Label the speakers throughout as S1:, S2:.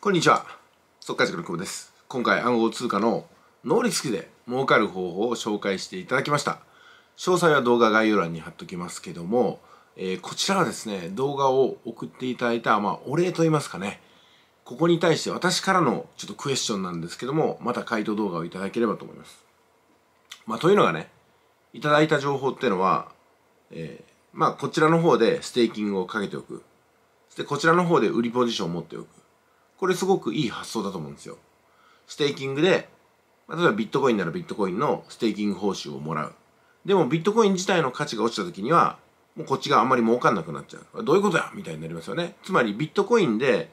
S1: こんにちは速解塾の久保です今回暗号通貨のノーリスクで儲かる方法を紹介していただきました詳細は動画概要欄に貼っときますけども、えー、こちらはですね動画を送っていただいた、まあ、お礼と言いますかねここに対して私からのちょっとクエスチョンなんですけどもまた回答動画をいただければと思いますまあというのがねいただいた情報っていうのは、えー、まあこちらの方でステーキングをかけておくでこちらの方で売りポジションを持っておくこれすごくいい発想だと思うんですよ。ステーキングで、例えばビットコインならビットコインのステーキング報酬をもらう。でもビットコイン自体の価値が落ちた時には、もうこっちがあんまり儲かんなくなっちゃう。どういうことやみたいになりますよね。つまりビットコインで、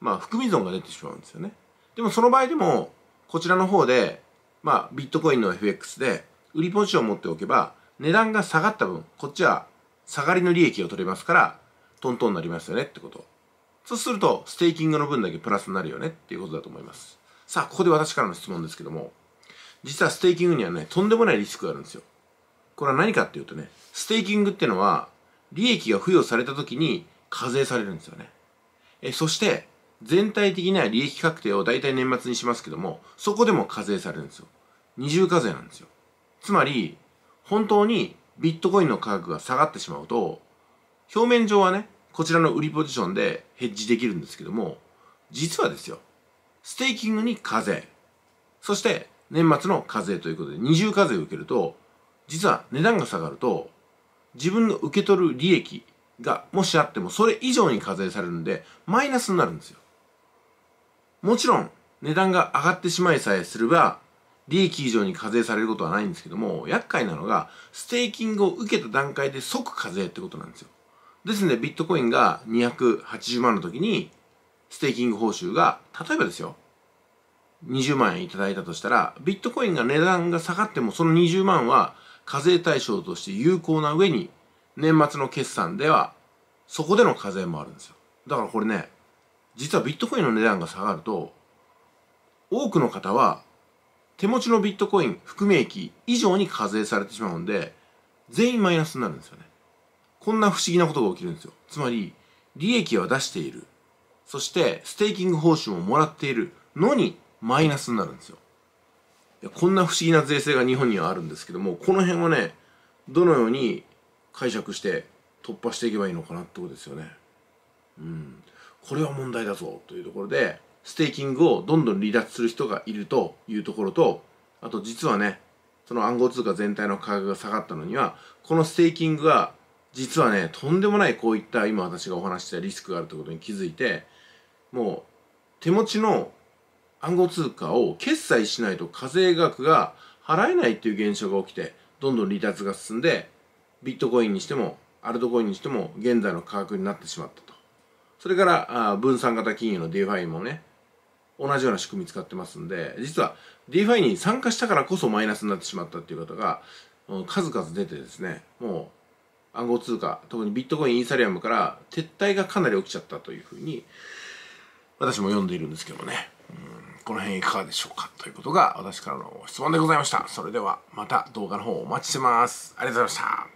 S1: まあ含み損が出てしまうんですよね。でもその場合でも、こちらの方で、まあビットコインの FX で売りポジションを持っておけば、値段が下がった分、こっちは下がりの利益を取れますから、トントンになりますよねってこと。そうすると、ステーキングの分だけプラスになるよねっていうことだと思います。さあ、ここで私からの質問ですけども、実はステーキングにはね、とんでもないリスクがあるんですよ。これは何かっていうとね、ステーキングってのは、利益が付与された時に課税されるんですよね。え、そして、全体的な利益確定を大体年末にしますけども、そこでも課税されるんですよ。二重課税なんですよ。つまり、本当にビットコインの価格が下がってしまうと、表面上はね、こちらの売りポジションでヘッジできるんですけども、実はですよ、ステーキングに課税、そして年末の課税ということで二重課税を受けると、実は値段が下がると、自分の受け取る利益がもしあってもそれ以上に課税されるんで、マイナスになるんですよ。もちろん、値段が上がってしまいさえすれば、利益以上に課税されることはないんですけども、厄介なのが、ステーキングを受けた段階で即課税ってことなんですよ。ですので、ビットコインが280万の時に、ステーキング報酬が、例えばですよ、20万円いただいたとしたら、ビットコインが値段が下がっても、その20万は課税対象として有効な上に、年末の決算では、そこでの課税もあるんですよ。だからこれね、実はビットコインの値段が下がると、多くの方は、手持ちのビットコイン含み益以上に課税されてしまうんで、全員マイナスになるんですよね。こんな不思議なことが起きるんですよ。つまり、利益は出している。そして、ステーキング報酬ももらっているのに、マイナスになるんですよ。いやこんな不思議な税制が日本にはあるんですけども、この辺はね、どのように解釈して突破していけばいいのかなってことですよね。うん。これは問題だぞというところで、ステーキングをどんどん離脱する人がいるというところと、あと実はね、その暗号通貨全体の価格が下がったのには、このステーキングが実はねとんでもないこういった今私がお話したリスクがあるということに気づいてもう手持ちの暗号通貨を決済しないと課税額が払えないっていう現象が起きてどんどん離脱が進んでビットコインにしてもアルトコインにしても現在の価格になってしまったとそれからあ分散型金融の DeFi もね同じような仕組み使ってますんで実は DeFi に参加したからこそマイナスになってしまったっていう方が数々出てですねもう暗号通貨特にビットコインイーサリアムから撤退がかなり起きちゃったというふうに私も読んでいるんですけどね、うん、この辺いかがでしょうかということが私からの質問でございましたそれではまた動画の方お待ちしてますありがとうございました